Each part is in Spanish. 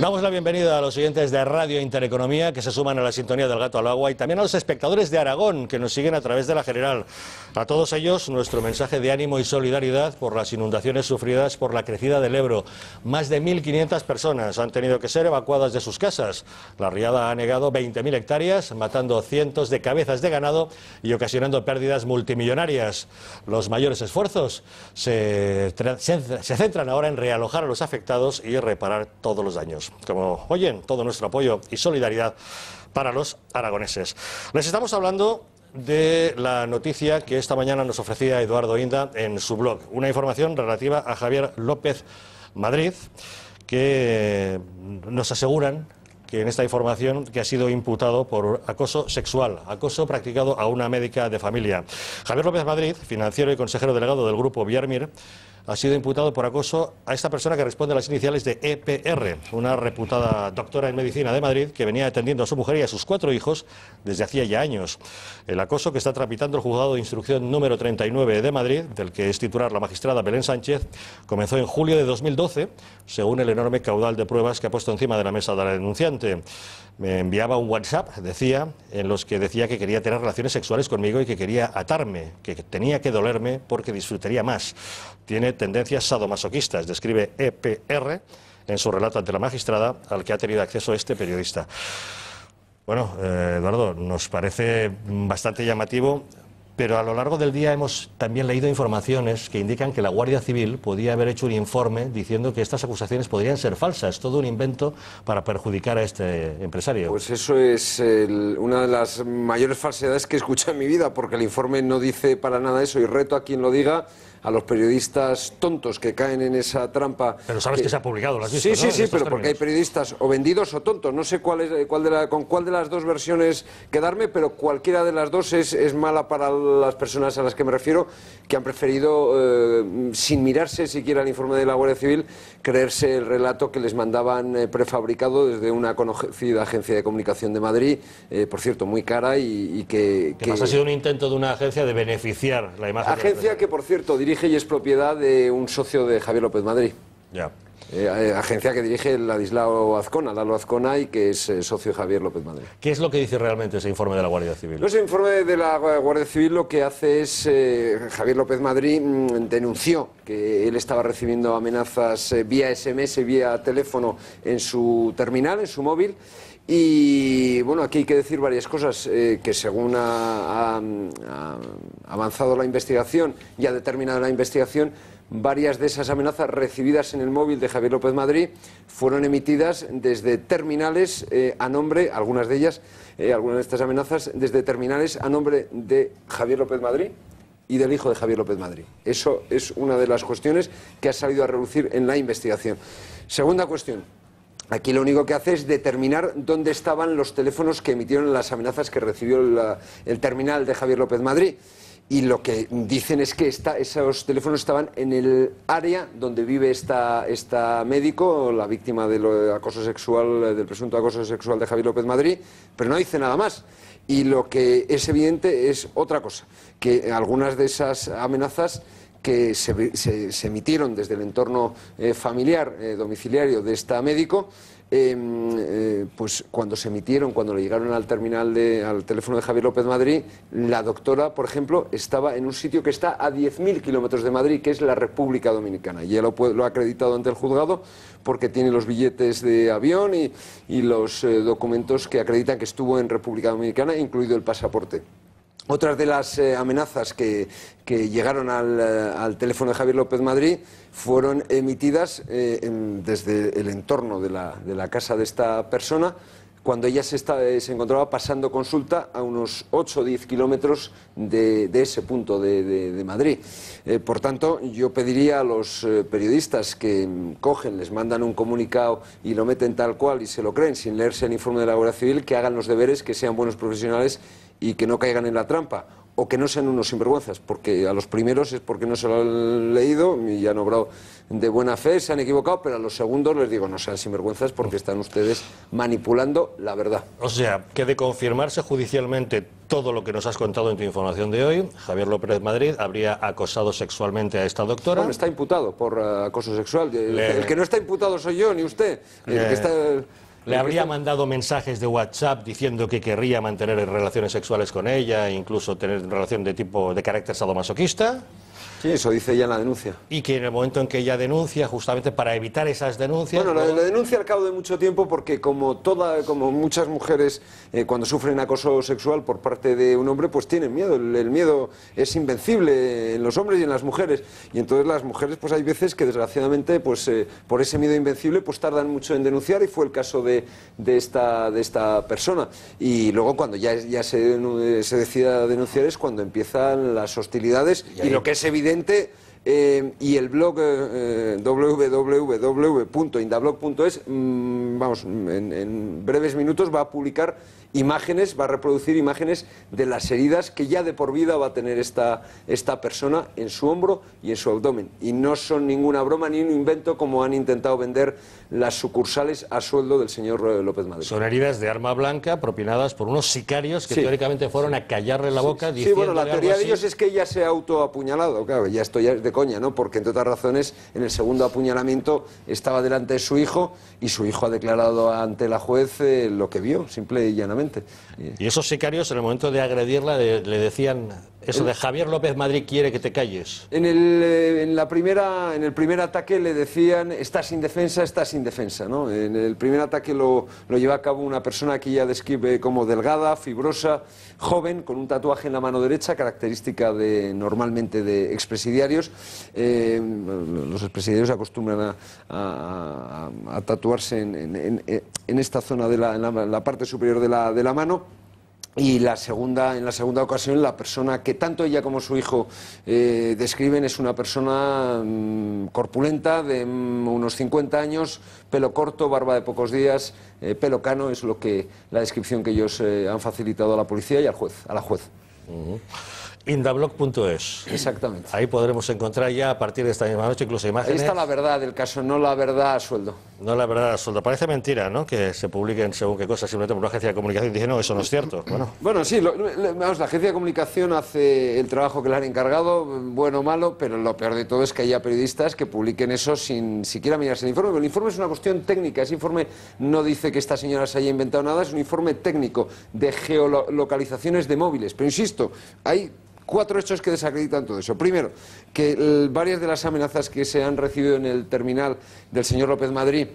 Damos la bienvenida a los oyentes de Radio Intereconomía que se suman a la sintonía del gato al agua y también a los espectadores de Aragón que nos siguen a través de la general. A todos ellos nuestro mensaje de ánimo y solidaridad por las inundaciones sufridas por la crecida del Ebro. Más de 1.500 personas han tenido que ser evacuadas de sus casas. La riada ha negado 20.000 hectáreas, matando cientos de cabezas de ganado y ocasionando pérdidas multimillonarias. Los mayores esfuerzos se, se centran ahora en realojar a los afectados y reparar todos los daños como oyen, todo nuestro apoyo y solidaridad para los aragoneses. Les estamos hablando de la noticia que esta mañana nos ofrecía Eduardo Inda en su blog, una información relativa a Javier López Madrid, que nos aseguran que en esta información que ha sido imputado por acoso sexual, acoso practicado a una médica de familia. Javier López Madrid, financiero y consejero delegado del grupo Viermir, ha sido imputado por acoso a esta persona que responde a las iniciales de EPR, una reputada doctora en medicina de Madrid que venía atendiendo a su mujer y a sus cuatro hijos desde hacía ya años. El acoso que está tramitando el juzgado de instrucción número 39 de Madrid, del que es titular la magistrada Belén Sánchez, comenzó en julio de 2012, según el enorme caudal de pruebas que ha puesto encima de la mesa de la denunciante. Me enviaba un WhatsApp, decía, en los que decía que quería tener relaciones sexuales conmigo y que quería atarme, que tenía que dolerme porque disfrutaría más. Tiene tendencias sadomasoquistas, describe EPR en su relato ante la magistrada al que ha tenido acceso este periodista. Bueno, eh, Eduardo, nos parece bastante llamativo, pero a lo largo del día hemos también leído informaciones que indican que la Guardia Civil podía haber hecho un informe diciendo que estas acusaciones podrían ser falsas, todo un invento para perjudicar a este empresario. Pues eso es una de las mayores falsedades que he escuchado en mi vida, porque el informe no dice para nada eso y reto a quien lo diga a los periodistas tontos que caen en esa trampa. Pero sabes que, se ha publicado, las Sí, sí, sí, pero porque hay periodistas o vendidos o tontos. No sé cuál es, cuál de la, con cuál de las dos versiones quedarme, pero cualquiera de las dos es, es mala para las personas a las que me refiero, que han preferido, eh, sin mirarse siquiera el informe de la Guardia Civil, creerse el relato que les mandaban eh, prefabricado desde una conocida agencia de comunicación de Madrid, eh, por cierto, muy cara y, que... que... ha sido un intento de una agencia de beneficiar la imagen. Agencia que, por cierto, dirige y es propiedad de un socio de Javier López Madrid. Ya. Eh, eh, agencia que dirige Ladislao Azcona, Lalo Azcona, y que es eh, socio Javier López Madrid. ¿Qué es lo que dice realmente ese informe de la Guardia Civil? ese informe de la Guardia Civil lo que hace es, Javier López Madrid mm, denunció que él estaba recibiendo amenazas vía SMS, vía teléfono en su terminal, en su móvil, y bueno, aquí hay que decir varias cosas que según ha, avanzado la investigación y ha determinado la investigación, Varias de esas amenazas recibidas en el móvil de Javier López Madrid fueron emitidas desde terminales eh, a nombre, algunas de ellas, eh, algunas de estas amenazas, desde terminales a nombre de Javier López Madrid y del hijo de Javier López Madrid. Eso es una de las cuestiones que ha salido a reducir en la investigación. Segunda cuestión. Aquí lo único que hace es determinar dónde estaban los teléfonos que emitieron las amenazas que recibió el terminal de Javier López Madrid. Y lo que dicen es que esos teléfonos estaban en el área donde vive esta, esta médico, la víctima del acoso sexual, del presunto acoso sexual de Javier López Madrid, pero no dice nada más. Y lo que es evidente es otra cosa, que algunas de esas amenazas que se, emitieron desde el entorno eh, familiar, eh, domiciliario de esta médico, Em, eh, pues cuando se emitieron, cuando le llegaron al terminal, al teléfono de Javier López Madrid, la doctora, por ejemplo, estaba en un sitio que está a 10.000 kilómetros de Madrid, que es la República Dominicana. Y ya lo, ha acreditado ante el juzgado porque tiene los billetes de avión y, los eh, documentos que acreditan que estuvo en República Dominicana, incluido el pasaporte. Otras de las eh, amenazas que, llegaron eh, al, teléfono de Javier López Madrid fueron emitidas eh, desde el entorno de la, casa de esta persona cuando ella se, encontraba pasando consulta a unos 8 o 10 kilómetros de, ese punto de, Madrid. por tanto, yo pediría a los periodistas que mm, cogen, les mandan un comunicado y lo meten tal cual y se lo creen sin leerse el informe de la Guardia Civil, que hagan los deberes, que sean buenos profesionales y que no caigan en la trampa o que no sean unos sinvergüenzas, porque a los primeros es porque no se lo han leído y han obrado de buena fe, se han equivocado, pero a los segundos les digo, no sean sinvergüenzas porque están ustedes manipulando la verdad. O sea, que de confirmarse judicialmente todo lo que nos has contado en tu información de hoy, Javier López Madrid habría acosado sexualmente a esta doctora. está imputado por eh, acoso sexual. El, que no está imputado soy yo, ni usted. El le habría mandado mensajes de WhatsApp diciendo que querría mantener relaciones sexuales con ella, incluso tener relación de tipo de carácter sadomasoquista. Sí, eso dice ella en la denuncia. Y que en el momento en que ella denuncia, justamente para evitar esas denuncias... Bueno, la, denuncia al cabo de mucho tiempo porque como, toda, como muchas mujeres eh, cuando sufren acoso sexual por parte de un hombre, pues tienen miedo. El, miedo es invencible en los hombres y en las mujeres. Y entonces las mujeres, pues hay veces que desgraciadamente, pues eh, por ese miedo invencible, pues tardan mucho en denunciar y fue el caso de, esta, de esta persona. Y luego cuando ya, se, eh, se decida denunciar es cuando empiezan las hostilidades y lo que es evidente eh, y el blog eh, eh, www.indablog.es, mm, vamos, en, breves minutos va a publicar imágenes, va a reproducir imágenes de las heridas que ya de por vida va a tener esta, esta persona en su hombro y en su abdomen. Y no son ninguna broma ni un invento como han intentado vender las sucursales a sueldo del señor López Madrid. Son heridas de arma blanca propinadas por unos sicarios que teóricamente fueron a callarle la boca. Sí, sí bueno, la teoría de ellos es que ella se ha autoapuñalado, claro, ya esto ya es de coña, ¿no? Porque entre otras razones, en el segundo apuñalamiento estaba delante de su hijo y su hijo ha declarado ante la juez eh, lo que vio, simple y llanamente. Y esos sicarios, en el momento de agredirla, le decían eso de Javier López Madrid quiere que te calles. En el, eh, en el primer ataque le decían, estás sin defensa, estás sin defensa. ¿no? En el primer ataque lo, lleva a cabo una persona que ya describe como delgada, fibrosa, joven, con un tatuaje en la mano derecha, característica de, normalmente de expresidiarios. Eh, los expresidiarios acostumbran a, tatuarse en, esta zona, de la, en la, parte superior de la, de la mano. Y la segunda, en la segunda ocasión, la persona que tanto ella como su hijo eh, describen es una persona mm, corpulenta, de mm, unos 50 años, pelo corto, barba de pocos días, eh, pelo cano, es lo que la descripción que ellos eh, han facilitado a la policía y al juez, a la juez. Indablog.es. Exactamente. Ahí podremos encontrar ya a partir de esta misma noche incluso imágenes. Ahí está la verdad del caso, no la verdad a sueldo. No la verdad a sueldo. Parece mentira, ¿no? Que se publiquen según qué cosas simplemente por una agencia de comunicación. dice, no, eso no es cierto. Bueno, bueno sí, vamos, la agencia de comunicación hace el trabajo que le han encargado, bueno o malo, pero lo peor de todo es que haya periodistas que publiquen eso sin siquiera mirarse el informe. Pero el informe es una cuestión técnica. Ese informe no dice que esta señora se haya inventado nada, es un informe técnico de geolocalizaciones de móviles. Pero insisto, hay cuatro hechos que desacreditan todo eso. Primero, que varias de las amenazas que se han recibido en el terminal del señor López Madrid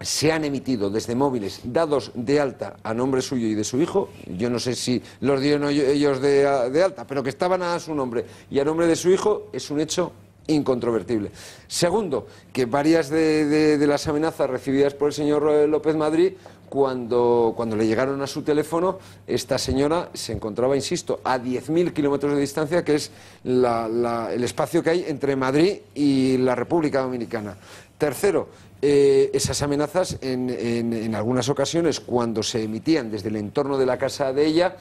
se han emitido desde móviles dados de alta a nombre suyo y de su hijo. Yo no sé si los dieron ellos de, alta, pero que estaban a su nombre y a nombre de su hijo es un hecho incontrovertible. Segundo, que varias de, las amenazas recibidas por el señor eh, López Madrid cuando, cuando le llegaron a su teléfono, esta señora se encontraba, insisto, a 10.000 kilómetros de distancia, que es el espacio que hay entre Madrid y la República Dominicana. Tercero, eh, esas amenazas en, algunas ocasiones, cuando se emitían desde el entorno de la casa de ella,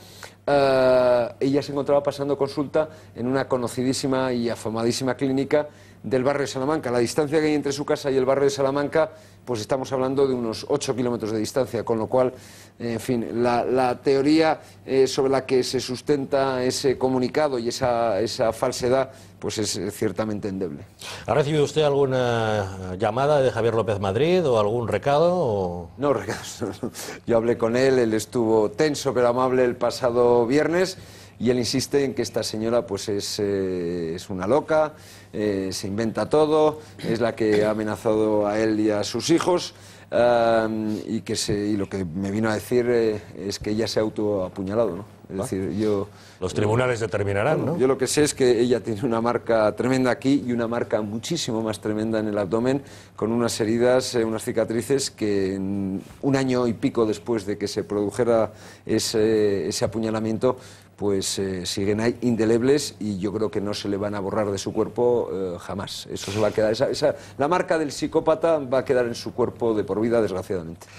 eh, ella se encontraba pasando consulta en una conocidísima y afamadísima clínica del barrio de Salamanca. La distancia que hay entre su casa y el barrio de Salamanca, pues estamos hablando de unos 8 kilómetros de distancia, con lo cual, eh, en fin, la, teoría eh, sobre la que se sustenta ese comunicado y esa, falsedad, pues es ciertamente endeble. ¿Ha recibido usted alguna llamada de Javier López Madrid o algún recado? No, recado. Yo hablé con él, él estuvo tenso pero amable el pasado viernes y él insiste en que esta señora pues es, eh, una loca, eh, se inventa todo, es la que ha amenazado a él y a sus hijos y, que se, y lo que me vino a decir eh, es que ella se ha autoapuñalado, ¿no? Es ah. decir, yo... Los tribunales eh, determinarán, ¿no? Yo lo que sé es que ella tiene una marca tremenda aquí y una marca muchísimo más tremenda en el abdomen, con unas heridas, eh, unas cicatrices que un año y pico después de que se produjera ese apuñalamiento, pues eh, siguen ahí indelebles y yo creo que no se le van a borrar de su cuerpo eh, jamás. Eso se va a quedar, esa, esa, la marca del psicópata va a quedar en su cuerpo de por vida, desgraciadamente.